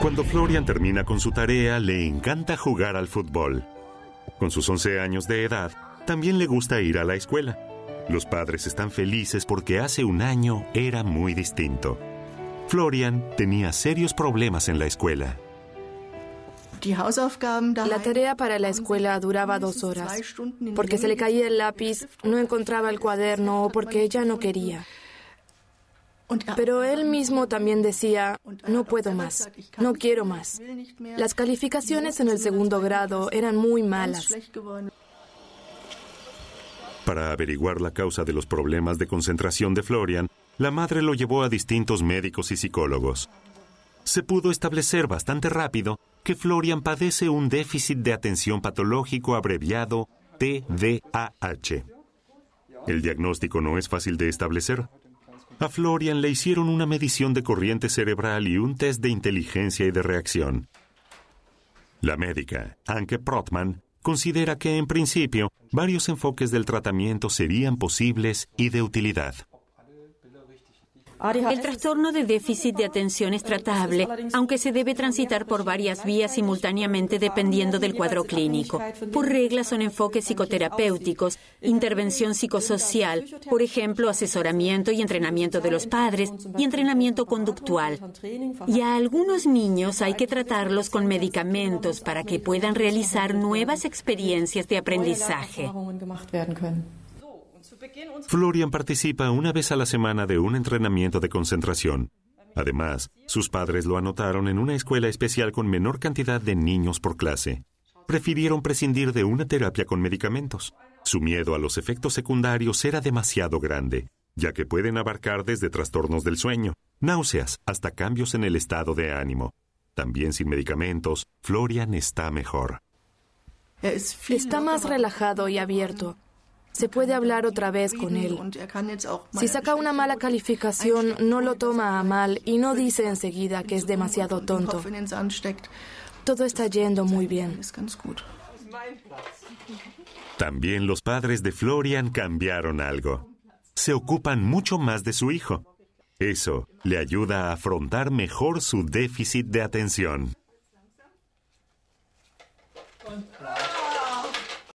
Cuando Florian termina con su tarea, le encanta jugar al fútbol. Con sus 11 años de edad, también le gusta ir a la escuela. Los padres están felices porque hace un año era muy distinto. Florian tenía serios problemas en la escuela. La tarea para la escuela duraba dos horas, porque se le caía el lápiz, no encontraba el cuaderno o porque ella no quería. Ah. Pero él mismo también decía, no puedo más, no quiero más. Las calificaciones en el segundo grado eran muy malas. Para averiguar la causa de los problemas de concentración de Florian, la madre lo llevó a distintos médicos y psicólogos. Se pudo establecer bastante rápido que Florian padece un déficit de atención patológico abreviado TDAH. El diagnóstico no es fácil de establecer, a Florian le hicieron una medición de corriente cerebral y un test de inteligencia y de reacción. La médica, Anke Protman, considera que en principio varios enfoques del tratamiento serían posibles y de utilidad. El trastorno de déficit de atención es tratable, aunque se debe transitar por varias vías simultáneamente dependiendo del cuadro clínico. Por regla son enfoques psicoterapéuticos, intervención psicosocial, por ejemplo, asesoramiento y entrenamiento de los padres y entrenamiento conductual. Y a algunos niños hay que tratarlos con medicamentos para que puedan realizar nuevas experiencias de aprendizaje. Florian participa una vez a la semana de un entrenamiento de concentración. Además, sus padres lo anotaron en una escuela especial con menor cantidad de niños por clase. Prefirieron prescindir de una terapia con medicamentos. Su miedo a los efectos secundarios era demasiado grande, ya que pueden abarcar desde trastornos del sueño, náuseas, hasta cambios en el estado de ánimo. También sin medicamentos, Florian está mejor. Está más relajado y abierto se puede hablar otra vez con él. Si saca una mala calificación, no lo toma a mal y no dice enseguida que es demasiado tonto. Todo está yendo muy bien. También los padres de Florian cambiaron algo. Se ocupan mucho más de su hijo. Eso le ayuda a afrontar mejor su déficit de atención.